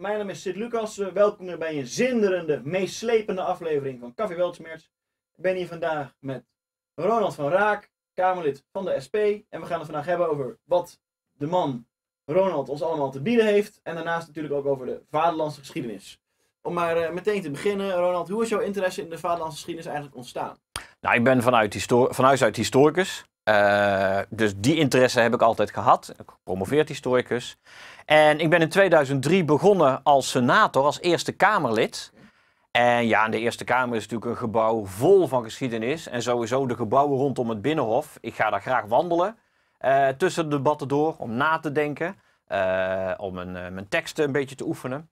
Mijn naam is Sid Lucas. Eh, welkom weer bij een zinderende, meeslepende aflevering van Café Weltschmerz. Ik ben hier vandaag met Ronald van Raak, Kamerlid van de SP. En we gaan het vandaag hebben over wat de man Ronald ons allemaal te bieden heeft. En daarnaast natuurlijk ook over de vaderlandse geschiedenis. Om maar eh, meteen te beginnen, Ronald, hoe is jouw interesse in de vaderlandse geschiedenis eigenlijk ontstaan? Nou, ik ben vanuit, vanuit uit historicus. Eh, dus die interesse heb ik altijd gehad, Ik gepromoveerd historicus. En ik ben in 2003 begonnen als senator, als Eerste Kamerlid. En ja, de Eerste Kamer is natuurlijk een gebouw vol van geschiedenis. En sowieso de gebouwen rondom het Binnenhof. Ik ga daar graag wandelen eh, tussen de debatten door om na te denken. Eh, om een, mijn teksten een beetje te oefenen.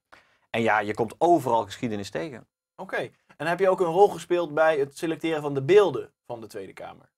En ja, je komt overal geschiedenis tegen. Oké, en heb je ook een rol gespeeld bij het selecteren van de beelden van de Tweede Kamer?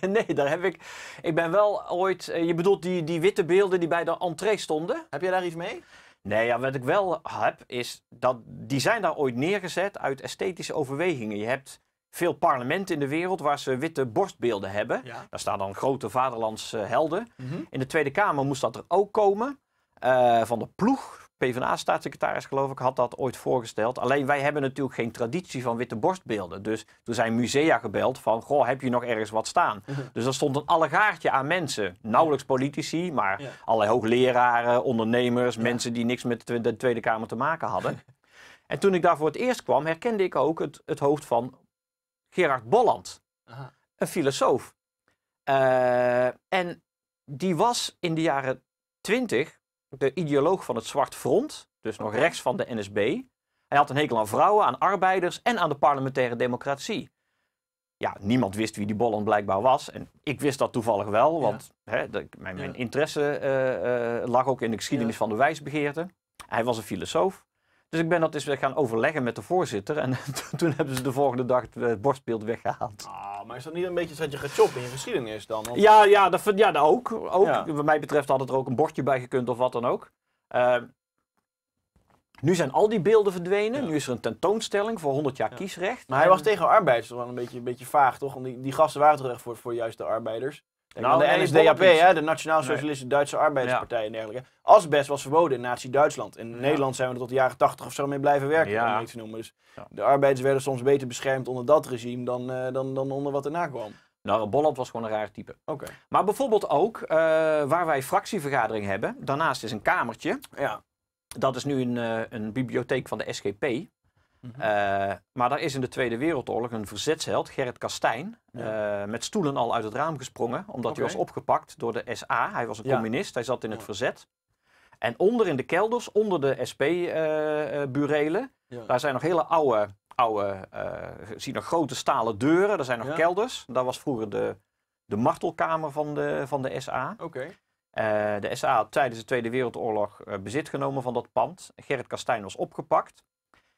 nee, daar heb ik. Ik ben wel ooit. Eh, je bedoelt die, die witte beelden die bij de entree stonden? Heb jij daar iets mee? Nee, ja, wat ik wel heb is dat die zijn daar ooit neergezet uit esthetische overwegingen. Je hebt veel parlementen in de wereld waar ze witte borstbeelden hebben. Daar staan dan grote vaderlandse helden. Mhm. In de Tweede Kamer moest dat er ook komen. Eh, van de ploeg, PvdA-staatssecretaris, geloof ik, had dat ooit voorgesteld. Alleen wij hebben natuurlijk geen traditie van witte borstbeelden. Dus toen zijn musea gebeld van, goh, heb je nog ergens wat staan? Mhm. Dus er stond een allegaartje aan mensen. Nauwelijks politici, maar allerlei hoogleraren, ondernemers, mensen die niks met de Tweede Kamer te maken hadden. en toen ik daar voor het eerst kwam, herkende ik ook het, het hoofd van Gerard Bolland. Een filosoof. Eh, en die was in de jaren twintig de ideoloog van het Zwart Front, dus nog rechts van de NSB. Hij had een hekel aan vrouwen, aan arbeiders en aan de parlementaire democratie. Ja, niemand wist wie die Bolland blijkbaar was. En ik wist dat toevallig wel, want hè, mijn, mijn interesse eh, eh, lag ook in de geschiedenis van de wijsbegeerte. Hij was een filosoof. Dus ik ben dat eens gaan overleggen met de voorzitter. En toen hebben ze de volgende dag het borstbeeld weggehaald. Ah, maar is dat niet een beetje dat je gaat in je geschiedenis dan? Ja, ja, dat, ja, dat ook. ook. Wat mij betreft had het er ook een bordje bij gekund of wat dan ook. Ehm, nu zijn al die beelden verdwenen. Nu is er een tentoonstelling voor 100 jaar kiesrecht. Maar hij was tegen arbeiders, toch wel een beetje, een beetje vaag, toch? Want die, die gasten waren terecht voor, voor juist de arbeiders nou, de NSDAP, hè, de Nationaal Socialistische Duitse Arbeiderspartij ja. en dergelijke. Asbest was verboden in Nazi-Duitsland. In Nederland zijn we er tot de jaren 80 of zo mee blijven werken, om te noemen. Dus de arbeiders werden soms beter beschermd onder dat regime dan, eh, dan, dan onder wat erna kwam. Nou, Bolland was gewoon een raar type. Oké. Maar bijvoorbeeld ook, eh, waar wij fractievergadering hebben, daarnaast is een kamertje. Ja. Dat is nu een, eh, een bibliotheek van de SGP. Mhm. Eh, maar daar is in de Tweede Wereldoorlog een verzetsheld, Gerrit Kastijn, eh, met stoelen al uit het raam gesprongen, omdat hij was opgepakt door de SA. Hij was een communist, hij zat in het verzet. En onder in de kelders, onder de SP-burelen, eh, daar zijn nog hele oude, oude zie nog grote stalen deuren, daar zijn nog kelders. Daar was vroeger de, de martelkamer van de, van de SA. Oké. de SA had tijdens de Tweede Wereldoorlog bezit genomen van dat pand. Gerrit Kastijn was opgepakt.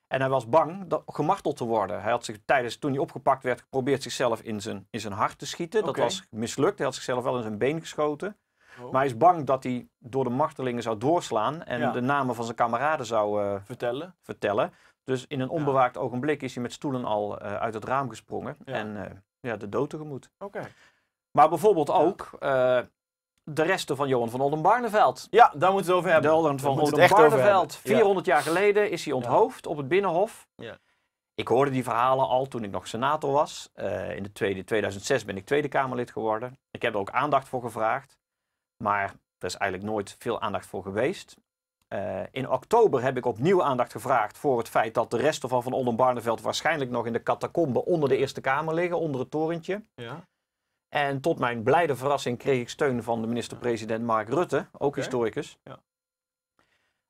En hij was bang dat, gemarteld te worden. Hij had zich tijdens, toen hij opgepakt werd, geprobeerd zichzelf in zijn, in zijn hart te schieten. Dat was mislukt. Hij had zichzelf wel in zijn been geschoten. Oh. Maar hij is bang dat hij door de martelingen zou doorslaan en de namen van zijn kameraden zou eh, vertellen. vertellen. Dus in een onbewaakt ogenblik is hij met stoelen al eh, uit het raam gesprongen en eh, ja, de dood tegemoet. Oké. Maar bijvoorbeeld ook, de resten van Johan van Oldenbarneveld. Ja, daar moeten we het over hebben. van Oldenbarneveld. 400 jaar geleden is hij onthoofd op het Binnenhof. Ja. Ik hoorde die verhalen al toen ik nog senator was. Eh, in de tweede, 2006 ben ik Tweede Kamerlid geworden. Ik heb er ook aandacht voor gevraagd. Maar er is eigenlijk nooit veel aandacht voor geweest. Eh, in oktober heb ik opnieuw aandacht gevraagd voor het feit dat de resten van Van Oldenbarneveld waarschijnlijk nog in de catacombe onder de Eerste Kamer liggen, onder het torentje. Ja. En tot mijn blijde verrassing kreeg ik steun van de minister-president Mark Rutte, ook historicus. Ja.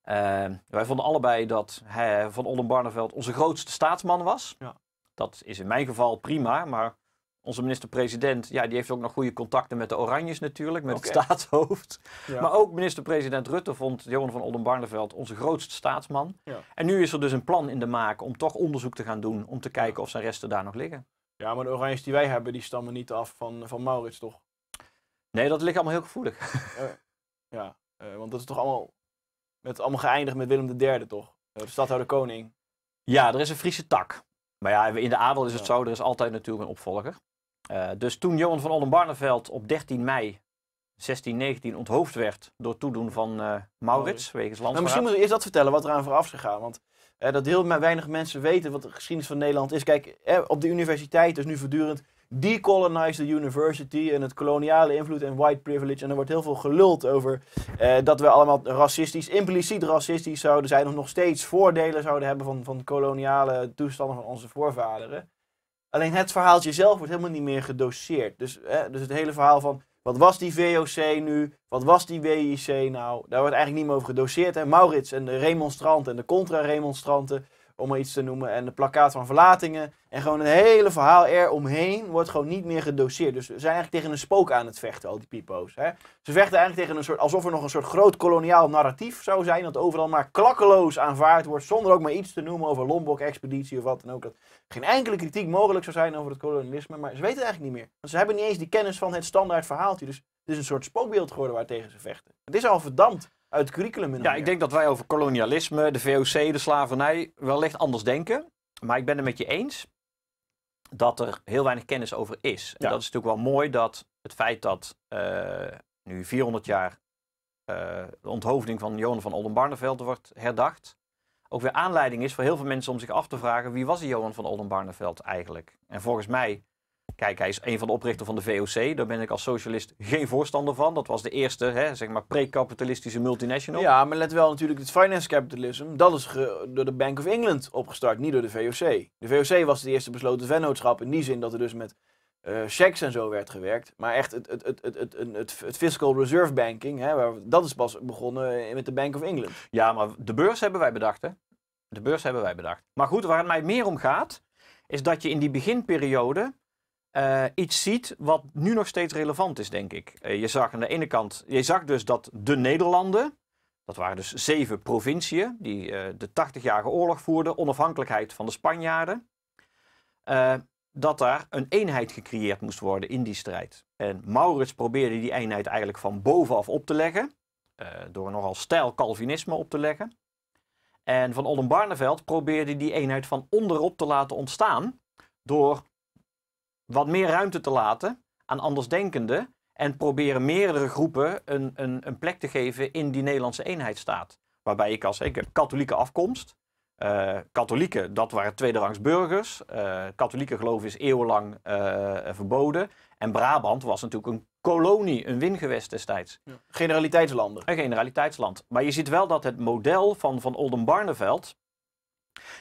Ehm, wij vonden allebei dat hij, Van Oldenbarneveld onze grootste staatsman was. Ja. Dat is in mijn geval prima, maar onze minister-president, ja, die heeft ook nog goede contacten met de Oranjes natuurlijk, met het staatshoofd. Maar ook minister-president Rutte vond Johan van Oldenbarneveld onze grootste staatsman. En nu is er dus een plan in de maak om toch onderzoek te gaan doen, om te kijken of zijn resten daar nog liggen. Ja, maar de oranjes die wij hebben, die stammen niet af van, van Maurits, toch? Nee, dat ligt allemaal heel gevoelig. Eh, ja, eh, want dat is toch allemaal, met, allemaal geëindigd met Willem III, toch? Eh, de stadhouder koning. Ja, er is een Friese tak. Maar ja, in de adel is het zo, er is altijd natuurlijk een opvolger. dus toen Johan van Oldenbarneveld op 13 mei 1619 onthoofd werd door toedoen van Maurits, wegens nou, landsverraad. misschien moet je eerst dat vertellen wat eraan vooraf is gegaan. Want eh, dat heel weinig mensen weten wat de geschiedenis van Nederland is. Kijk, eh, op de universiteit is dus nu voortdurend decolonize the university en het koloniale invloed en white privilege. En er wordt heel veel geluld over eh, dat we allemaal racistisch, impliciet racistisch zouden zijn of nog steeds voordelen zouden hebben van, van koloniale toestanden van onze voorvaderen. Alleen het verhaaltje zelf wordt helemaal niet meer gedoseerd. Dus, dus het hele verhaal van wat was die VOC nu? Wat was die WIC nou? Daar wordt eigenlijk niet meer over gedoseerd. Hè? Maurits en de remonstranten en de contra-remonstranten om maar iets te noemen. En de plakkaat van verlatingen. En gewoon het hele verhaal eromheen wordt gewoon niet meer gedoseerd. Dus ze zijn eigenlijk tegen een spook aan het vechten, al die pipo's. Ze vechten eigenlijk tegen een soort, alsof er nog een soort groot koloniaal narratief zou zijn. Dat overal maar klakkeloos aanvaard wordt. Zonder ook maar iets te noemen over Lombok-expeditie of wat dan ook. Dat geen enkele kritiek mogelijk zou zijn over het kolonialisme. Maar ze weten het eigenlijk niet meer. ze hebben niet eens die kennis van het standaard verhaaltje. Dus het is een soort spookbeeld geworden waar tegen ze vechten. Het is al verdampt uit curriculum. In ja, ik denk dat wij over kolonialisme, de VOC, de slavernij wellicht anders denken. Maar ik ben het met je eens dat er heel weinig kennis over is. En dat is natuurlijk wel mooi dat het feit dat eh, nu 400 jaar eh, de onthoofding van Johan van Oldenbarneveld wordt herdacht. Ook weer aanleiding is voor heel veel mensen om zich af te vragen wie was die Johan van Oldenbarneveld eigenlijk? En volgens mij Kijk, hij is een van de oprichters van de VOC. Daar ben ik als socialist geen voorstander van. Dat was de eerste, hè, zeg maar, pre-kapitalistische multinational. Ja, maar let wel natuurlijk, het finance capitalism, dat is door de Bank of England opgestart, niet door de VOC. De VOC was de eerste besloten vennootschap in die zin dat er dus met uh, checks en zo werd gewerkt. Maar echt het, het, het, het, het, het fiscal reserve banking, hè, dat is pas begonnen eh, met de Bank of England. Ja, maar de beurs hebben wij bedacht, hè? De beurs hebben wij bedacht. Maar goed, waar het mij meer om gaat, is dat je in die beginperiode eh, iets ziet wat nu nog steeds relevant is, denk ik. Eh, je zag aan de ene kant, je zag dus dat de Nederlanden, dat waren dus zeven provinciën die eh, de 80-jarige oorlog voerden, onafhankelijkheid van de Spanjaarden, dat daar een eenheid gecreëerd moest worden in die strijd. En Maurits probeerde die eenheid eigenlijk van bovenaf op te leggen, door nogal stijl Calvinisme op te leggen. En van Oldenbarneveld probeerde die eenheid van onderop te laten ontstaan door wat meer ruimte te laten aan andersdenkenden. En proberen meerdere groepen een, een, een plek te geven in die Nederlandse eenheidsstaat. Waarbij ik als ik katholieke afkomst. Uh, katholieken, dat waren tweederangs burgers. Uh, katholieke geloof is eeuwenlang eh, verboden. En Brabant was natuurlijk een kolonie, een wingewest destijds. Ja. Generaliteitslanden. Een generaliteitsland. Maar je ziet wel dat het model van Van Barneveld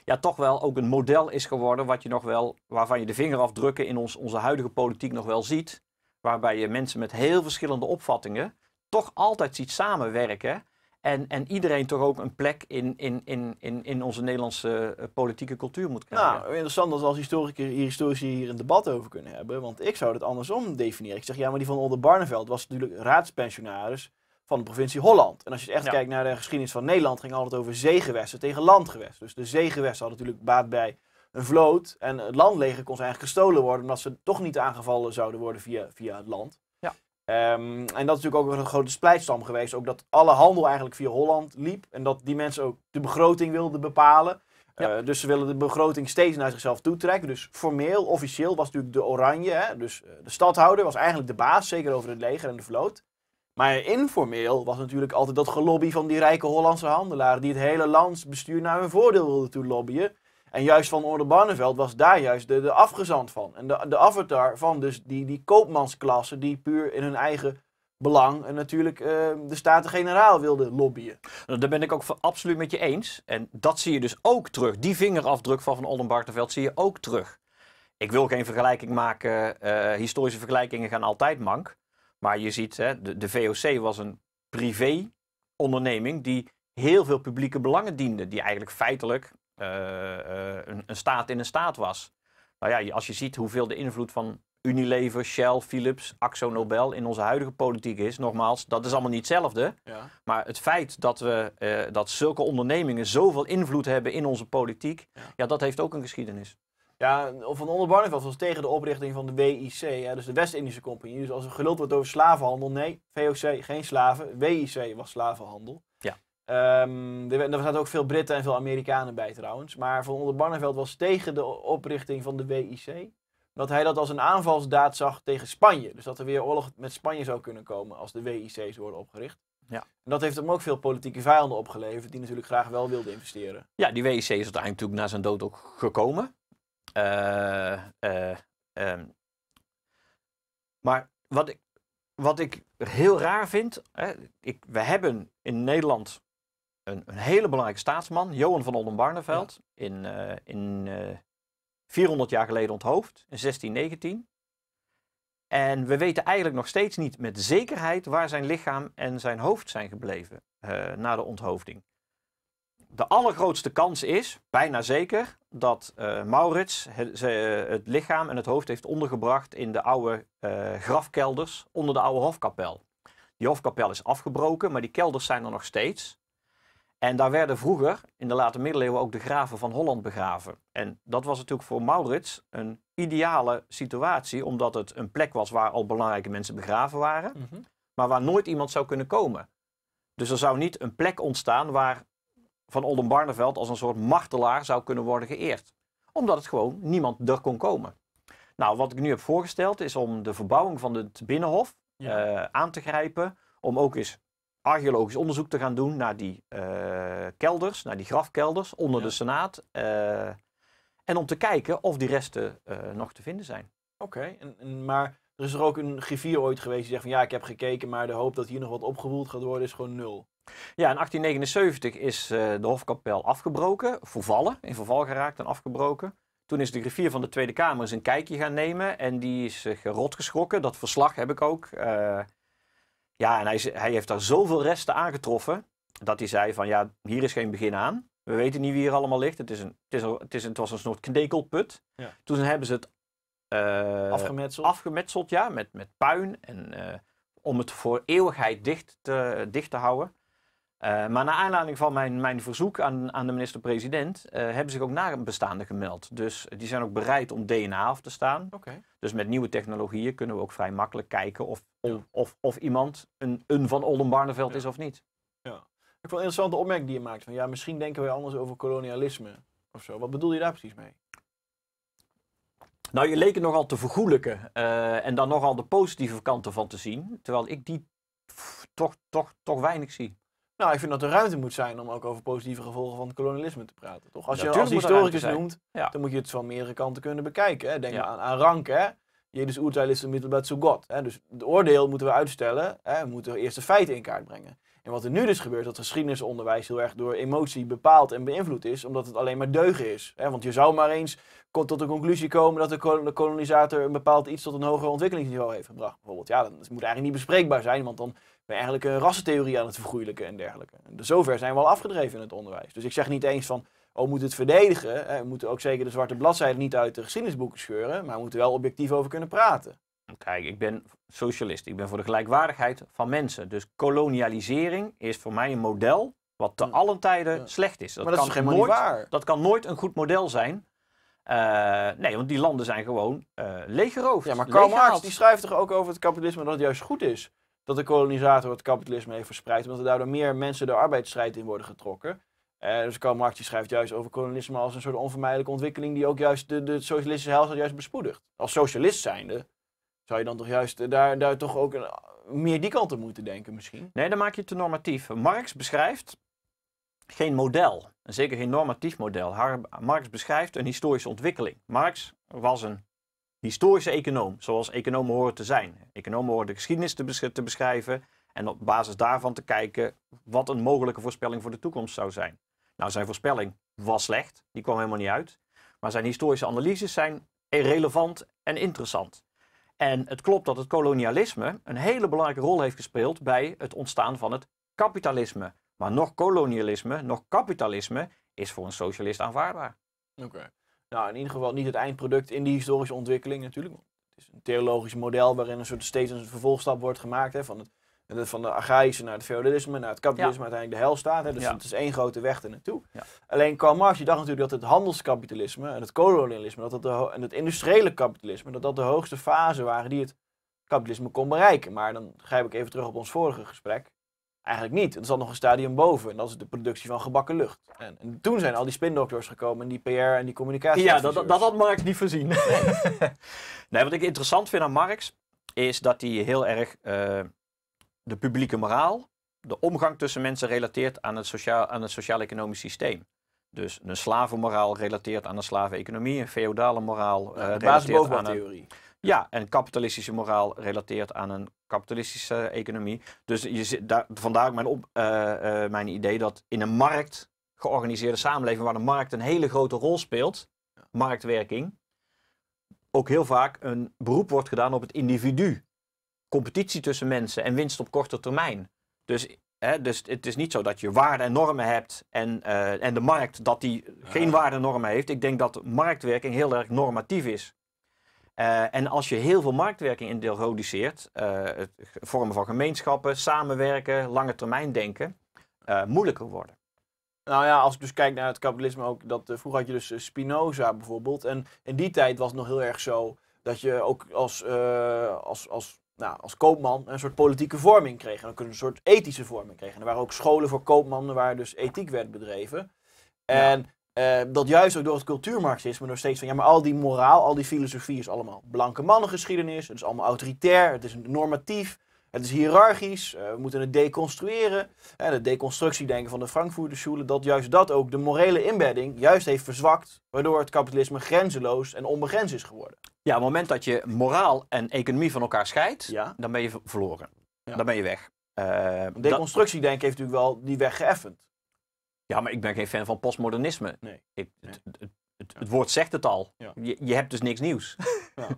ja, toch wel ook een model is geworden wat je nog wel, waarvan je de vingerafdrukken in ons, onze huidige politiek nog wel ziet. Waarbij je mensen met heel verschillende opvattingen toch altijd ziet samenwerken. En, en iedereen toch ook een plek in, in, in, in, in onze Nederlandse eh, politieke cultuur moet krijgen. Nou, interessant dat we als historici, hier een debat over kunnen hebben. Want ik zou het andersom definiëren. Ik zeg, ja, maar die van Barneveld was natuurlijk raadspensionaris van de provincie Holland. En als je echt kijkt naar de geschiedenis van Nederland, ging het altijd over zeegewesten tegen landgewesten. Dus de zeegewesten hadden natuurlijk baat bij een vloot. En het landleger kon ze eigenlijk gestolen worden, omdat ze toch niet aangevallen zouden worden via, via het land. Ja. Ehm, en dat is natuurlijk ook een grote splijtstam geweest. Ook dat alle handel eigenlijk via Holland liep. En dat die mensen ook de begroting wilden bepalen. Ja. Eh, dus ze willen de begroting steeds naar zichzelf toetrekken. Dus formeel, officieel was natuurlijk de Oranje, hè, dus eh, de stadhouder, was eigenlijk de baas, zeker over het leger en de vloot. Maar informeel was natuurlijk altijd dat gelobby van die rijke Hollandse handelaren die het hele landsbestuur naar hun voordeel wilden toe lobbyen. En juist van Orde was daar juist de, de afgezant van. En de, de avatar van dus die, die koopmansklasse die puur in hun eigen belang en natuurlijk eh, de Staten-Generaal wilde lobbyen. Nou, daar ben ik ook absoluut met je eens. En dat zie je dus ook terug. Die vingerafdruk van Van Oldenbarneveld zie je ook terug. Ik wil geen vergelijking maken. Eh, historische vergelijkingen gaan altijd mank. Maar je ziet, hè, de, de VOC was een privé onderneming die heel veel publieke belangen diende. Die eigenlijk feitelijk eh, eh, een, een, staat in een staat was. Nou ja, als je ziet hoeveel de invloed van Unilever, Shell, Philips, Axo Nobel in onze huidige politiek is, nogmaals, dat is allemaal niet hetzelfde. Ja. Maar het feit dat, we, eh, dat zulke ondernemingen zoveel invloed hebben in onze politiek, ja dat heeft ook een geschiedenis. Ja, Van onder Barneveld was tegen de oprichting van de WIC, hè, dus de West-Indische Compagnie. Dus als er geluld wordt over slavenhandel, nee, VOC geen slaven, WIC was slavenhandel. Ja. Ehm, er, er zaten ook veel Britten en veel Amerikanen bij trouwens. Maar Van onder Barneveld was tegen de oprichting van de WIC. Dat hij dat als een aanvalsdaad zag tegen Spanje. Dus dat er weer oorlog met Spanje zou kunnen komen als de WIC's worden opgericht. Ja. En dat heeft hem ook veel politieke vijanden opgeleverd, die natuurlijk graag wel wilden investeren. Ja, die WIC is uiteindelijk natuurlijk na zijn dood ook gekomen. Eh, eh, ehm, maar wat ik, wat ik heel raar vind, hè, ik, we hebben in Nederland een, een, hele belangrijke staatsman, Johan van Oldenbarneveld, in, eh, in 400 jaar geleden onthoofd, in 1619. En we weten eigenlijk nog steeds niet met zekerheid waar zijn lichaam en zijn hoofd zijn gebleven na de onthoofding de allergrootste kans is, bijna zeker, dat eh, Maurits het, eh, het, lichaam en het hoofd heeft ondergebracht in de oude eh, grafkelders onder de oude hofkapel. Die hofkapel is afgebroken, maar die kelders zijn er nog steeds. En daar werden vroeger, in de late middeleeuwen, ook de graven van Holland begraven. En dat was natuurlijk voor Maurits een ideale situatie, omdat het een plek was waar al belangrijke mensen begraven waren, mhm. maar waar nooit iemand zou kunnen komen. Dus er zou niet een plek ontstaan waar van Barneveld als een soort martelaar zou kunnen worden geëerd. Omdat het gewoon niemand er kon komen. Nou, wat ik nu heb voorgesteld is om de verbouwing van het Binnenhof eh, aan te grijpen. Om ook eens archeologisch onderzoek te gaan doen naar die eh, kelders, naar die grafkelders onder de Senaat. Eh, en om te kijken of die resten nog te vinden zijn. Oké, maar er is er ook een griffier ooit geweest die zegt van ja, ik heb gekeken, maar de hoop dat hier nog wat opgewoeld gaat worden is gewoon nul. Ja, in 1879 is eh, de Hofkapel afgebroken, vervallen, in verval geraakt en afgebroken. Toen is de griffier van de Tweede Kamer eens een kijkje gaan nemen en die is eh, gerot geschrokken. Dat verslag heb ik ook. Eh, ja, en hij, hij, heeft daar zoveel resten aangetroffen dat hij zei van ja, hier is geen begin aan. We weten niet wie hier allemaal ligt. Het, is een, het, is het, is een, was een soort knekelput. Toen hebben ze het afgemetseld. ja, met, met puin en om het voor eeuwigheid dicht te, dicht te houden. Eh, maar naar aanleiding van mijn, mijn verzoek aan, aan de minister-president eh, hebben zich ook nabestaanden gemeld. Dus die zijn ook bereid om DNA af te staan. Dus met nieuwe technologieën kunnen we ook vrij makkelijk kijken of, of, of, iemand een, een van Oldenbarneveld is of niet. Ja. Ik vond een interessante opmerking die je maakt. Van, ja, misschien denken wij anders over kolonialisme of zo. Wat bedoel je daar precies mee? Nou, je leek het nogal te vergoelijken eh, en dan nogal de positieve kanten van te zien. Terwijl ik die toch, toch, toch weinig zie. Nou, ik vind dat er ruimte moet zijn om ook over positieve gevolgen van het kolonialisme te praten. Toch? Als je als historicus noemt, dan moet je het van meerdere kanten kunnen bekijken. Hè? Denk aan, rank, hè? Jedes Urteil is inmiddels zu God. Hè? Dus het oordeel moeten we uitstellen. Hè? We moeten eerst de feiten in kaart brengen. En wat er nu dus gebeurt, dat geschiedenisonderwijs heel erg door emotie bepaald en beïnvloed is, omdat het alleen maar deugen is. Hè? Want je zou maar eens tot de conclusie komen dat de kolonisator een bepaald iets tot een hoger ontwikkelingsniveau heeft gebracht. Bijvoorbeeld, ja, dat moet eigenlijk niet bespreekbaar zijn, want dan ben eigenlijk een eh, rassentheorie aan het vergroeilijken en dergelijke. En dus zover zijn we al afgedreven in het onderwijs. Dus ik zeg niet eens van, oh, moet het verdedigen. Hè, we moeten ook zeker de zwarte bladzijde niet uit de geschiedenisboeken scheuren, maar we moeten wel objectief over kunnen praten. Kijk, ik ben socialist. Ik ben voor de gelijkwaardigheid van mensen. Dus kolonialisering is voor mij een model wat te allen tijden slecht is. Dat, kan is nooit, Dat kan nooit een goed model zijn. Uh, nee, want die landen zijn gewoon uh, leeggeroofd. Ja, maar Karl Marx die schrijft toch ook over het kapitalisme dat het juist goed is? dat de kolonisator het kapitalisme heeft verspreid, omdat er daardoor meer mensen de arbeidsstrijd in worden getrokken. Eh, dus Karl Marx schrijft juist over kolonialisme als een soort onvermijdelijke ontwikkeling die ook juist de, de socialistische helft juist bespoedigt. Als socialist zijnde zou je dan toch juist eh, daar, daar toch ook een, eh, meer die kant op moeten denken misschien. Nee, dan maak je het te normatief. Marx beschrijft geen model, en zeker geen normatief model. Marx beschrijft een historische ontwikkeling. Marx was een historische econoom, zoals economen horen te zijn. Economen horen de geschiedenis te, beschrijven en op basis daarvan te kijken wat een mogelijke voorspelling voor de toekomst zou zijn. Nou, zijn voorspelling was slecht, die kwam helemaal niet uit. Maar zijn historische analyses zijn relevant en interessant. En het klopt dat het kolonialisme een hele belangrijke rol heeft gespeeld bij het ontstaan van het kapitalisme. Maar nog kolonialisme, nog kapitalisme is voor een socialist aanvaardbaar. Oké nou, in ieder geval niet het eindproduct in die historische ontwikkeling natuurlijk. Het is een theologisch model waarin een soort steeds een vervolgstap wordt gemaakt hè, van, het, van de archaïsche naar het feudalisme, naar het kapitalisme, uiteindelijk de helstaat. Hè, dus het is één grote weg er naartoe. Alleen Karl Marx Je dacht natuurlijk dat het handelskapitalisme en het kolonialisme dat dat en het industriële kapitalisme, dat dat de hoogste fase waren die het kapitalisme kon bereiken. Maar dan grijp ik even terug op ons vorige gesprek. Eigenlijk niet. Er zat nog een stadium boven. En dat is de productie van gebakken lucht. En, en toen zijn al die spindoctors gekomen. En die PR en die communicatie. Ja, dat, dat, had Marx niet voorzien. Nee. wat ik interessant vind aan Marx. Is dat hij heel erg eh, de publieke moraal. De omgang tussen mensen relateert aan het, sociaal, aan het sociaal-economisch systeem. Dus een slavenmoraal relateert aan de slaveneconomie. Een feodale moraal uh, relateert aan... Een, ja, en kapitalistische moraal relateert aan een kapitalistische economie. Dus je zit daar, vandaar mijn, eh, eh, mijn idee dat in een markt georganiseerde samenleving, waar de markt een hele grote rol speelt, marktwerking, ook heel vaak een beroep wordt gedaan op het individu. Competitie tussen mensen en winst op korte termijn. Dus, hè, dus het is niet zo dat je waarden en normen hebt en, eh, en de markt dat die geen waarden en normen heeft. Ik denk dat marktwerking heel erg normatief is. Eh, en als je heel veel marktwerking introduceert, uh, eh, het vormen van gemeenschappen, samenwerken, lange termijn denken, eh, moeilijker worden. Nou ja, als ik dus kijk naar het kapitalisme ook, dat, vroeger had je dus Spinoza bijvoorbeeld. En in die tijd was het nog heel erg zo dat je ook als, als, als nou, als koopman een soort politieke vorming kreeg. En ook een soort ethische vorming kreeg. En er waren ook scholen voor koopmannen waar dus ethiek werd bedreven. En eh, dat juist ook door het cultuurmarxisme nog steeds van ja, maar al die moraal, al die filosofie is allemaal blanke mannengeschiedenis. Het is allemaal autoritair, het is normatief, het is hiërarchisch. Eh, we moeten het deconstrueren. En de deconstructie denken van de Frankfurter dat juist dat ook de morele inbedding juist heeft verzwakt, waardoor het kapitalisme grenzeloos en onbegrensd is geworden. Ja, op het moment dat je moraal en economie van elkaar scheidt, dan ben je verloren. Dan ben je weg. Uh, eh, denken heeft natuurlijk wel die weg geëffend. Ja, maar ik ben geen fan van postmodernisme. Nee. Ik, Het, het, woord zegt het al. Je, je, hebt dus niks nieuws. Ja.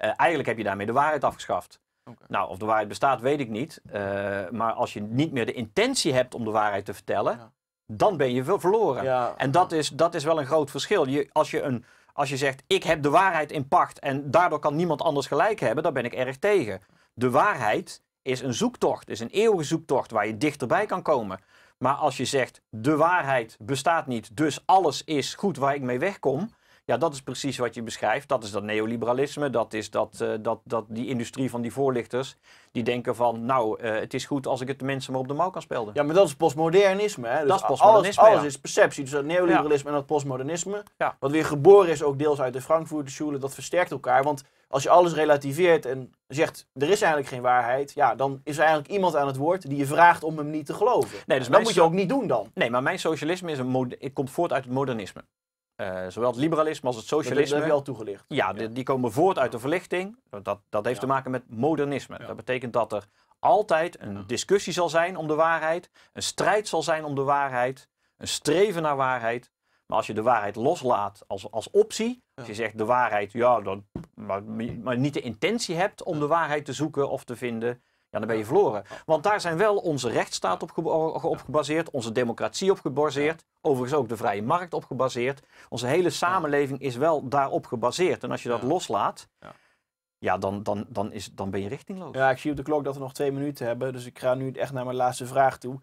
Eh, eigenlijk heb je daarmee de waarheid afgeschaft. Nou, of de waarheid bestaat, weet ik niet. Eh, maar als je niet meer de intentie hebt om de waarheid te vertellen, dan ben je verloren. en dat, is, dat is wel een groot verschil. Je, als, je een, als je zegt, ik heb de waarheid in pacht en daardoor kan niemand anders gelijk hebben, dan ben ik erg tegen. De waarheid is een zoektocht, is een eeuwige zoektocht waar je dichterbij kan komen. Maar als je zegt, de waarheid bestaat niet, dus alles is goed waar ik mee wegkom. Ja, dat is precies wat je beschrijft. Dat is dat neoliberalisme, dat is dat, eh, dat, dat die industrie van die voorlichters. Die denken van, nou, eh, het is goed als ik het de mensen maar op de mouw kan spelden. Ja, maar dat is postmodernisme. Hè? Dus dat is postmodernisme, Alles, alles is perceptie. Dus dat neoliberalisme en dat postmodernisme, wat weer geboren is ook deels uit de Frankfurter Schule, dat versterkt elkaar. Want als je alles relativeert en zegt er is eigenlijk geen waarheid, ja, dan is er eigenlijk iemand aan het woord die je vraagt om hem niet te geloven. Nee, dus dat moet je ook niet doen dan. Nee, maar mijn socialisme is een komt voort uit het modernisme. Eh, zowel het liberalisme als het socialisme. Dat, heb je al toegelicht. Ja, die komen voort uit de verlichting. Dat, dat heeft te maken met modernisme. Dat betekent dat er altijd een discussie zal zijn om de waarheid, een strijd zal zijn om de waarheid, een streven naar waarheid. Maar als je de waarheid loslaat als, als optie, als je zegt de waarheid, ja, dan, maar, niet de intentie hebt om de waarheid te zoeken of te vinden, dan ben je verloren. Want daar zijn wel onze rechtsstaat op, op, gebaseerd, onze democratie op gebaseerd, overigens ook de vrije markt op gebaseerd. Onze hele samenleving is wel daarop gebaseerd. En als je dat loslaat, ja, dan, dan, dan, is, dan ben je richtingloos. Ja, ik zie op de klok dat we nog twee minuten hebben, dus ik ga nu echt naar mijn laatste vraag toe.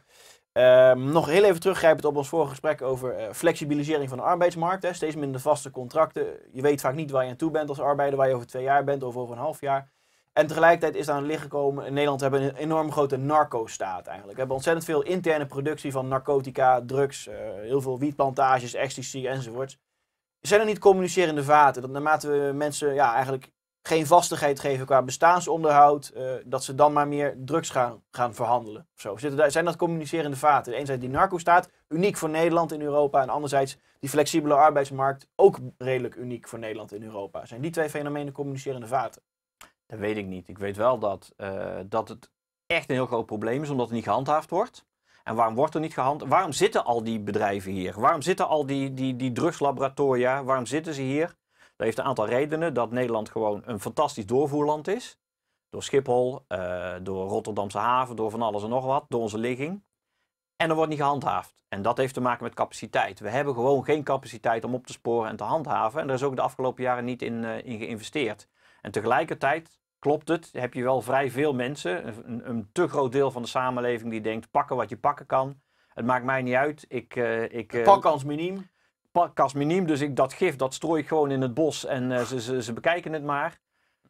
Ehm, nog heel even teruggrijpend op ons vorige gesprek over eh, flexibilisering van de arbeidsmarkt. Hè. Steeds minder vaste contracten. Je weet vaak niet waar je aan toe bent als arbeider, waar je over twee jaar bent of over een half jaar. En tegelijkertijd is daar aan het licht gekomen, in Nederland hebben we een enorm grote narco-staat eigenlijk. We hebben ontzettend veel interne productie van narcotica, drugs, eh, heel veel wietplantages, ecstasy enzovoorts. Zijn er niet communicerende vaten? Dat naarmate we mensen ja, eigenlijk geen vastigheid geven qua bestaansonderhoud, eh, dat ze dan maar meer drugs gaan, gaan verhandelen. zo. Zitten daar, zijn dat communicerende vaten? Enerzijds die narco-staat, uniek voor Nederland in Europa, en anderzijds die flexibele arbeidsmarkt, ook redelijk uniek voor Nederland in Europa. Zijn die twee fenomenen communicerende vaten? Dat weet ik niet. Ik weet wel dat, eh, dat het echt een heel groot probleem is, omdat het niet gehandhaafd wordt. En waarom wordt er niet gehandhaafd? Waarom zitten al die bedrijven hier? Waarom zitten al die, die, die drugslaboratoria? Waarom zitten ze hier? Dat heeft een aantal redenen dat Nederland gewoon een fantastisch doorvoerland is. Door Schiphol, eh, door Rotterdamse haven, door van alles en nog wat, door onze ligging. En er wordt niet gehandhaafd. En dat heeft te maken met capaciteit. We hebben gewoon geen capaciteit om op te sporen en te handhaven. En daar is ook de afgelopen jaren niet eh, in, geïnvesteerd. En tegelijkertijd klopt het, heb je wel vrij veel mensen, een, een, te groot deel van de samenleving die denkt pakken wat je pakken kan. Het maakt mij niet uit. Ik, uh, ik, miniem podcast miniem, dus ik, dat gif dat strooi ik gewoon in het bos en eh, ze, ze, ze, bekijken het maar.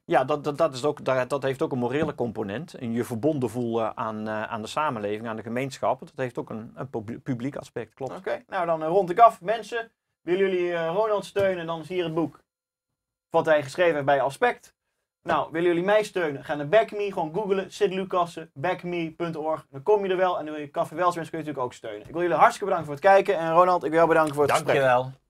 Ja, dat, dat, dat, is ook, dat, dat heeft ook een morele component. En je verbonden voelen aan, eh, aan de samenleving, aan de gemeenschap. Dat heeft ook een, een publiek aspect, klopt. Oké, nou dan eh, rond ik af. Mensen, willen jullie Ronald steunen, dan is hier het boek. Wat hij geschreven heeft bij Aspect. Nou, willen jullie mij steunen? Ga naar BackMe, gewoon googelen, Sid backme.org. Dan kom je er wel en wil je Café Welsmens kun je natuurlijk ook steunen. Ik wil jullie hartstikke bedanken voor het kijken en Ronald, ik wil jou bedanken voor het Dank Dankjewel.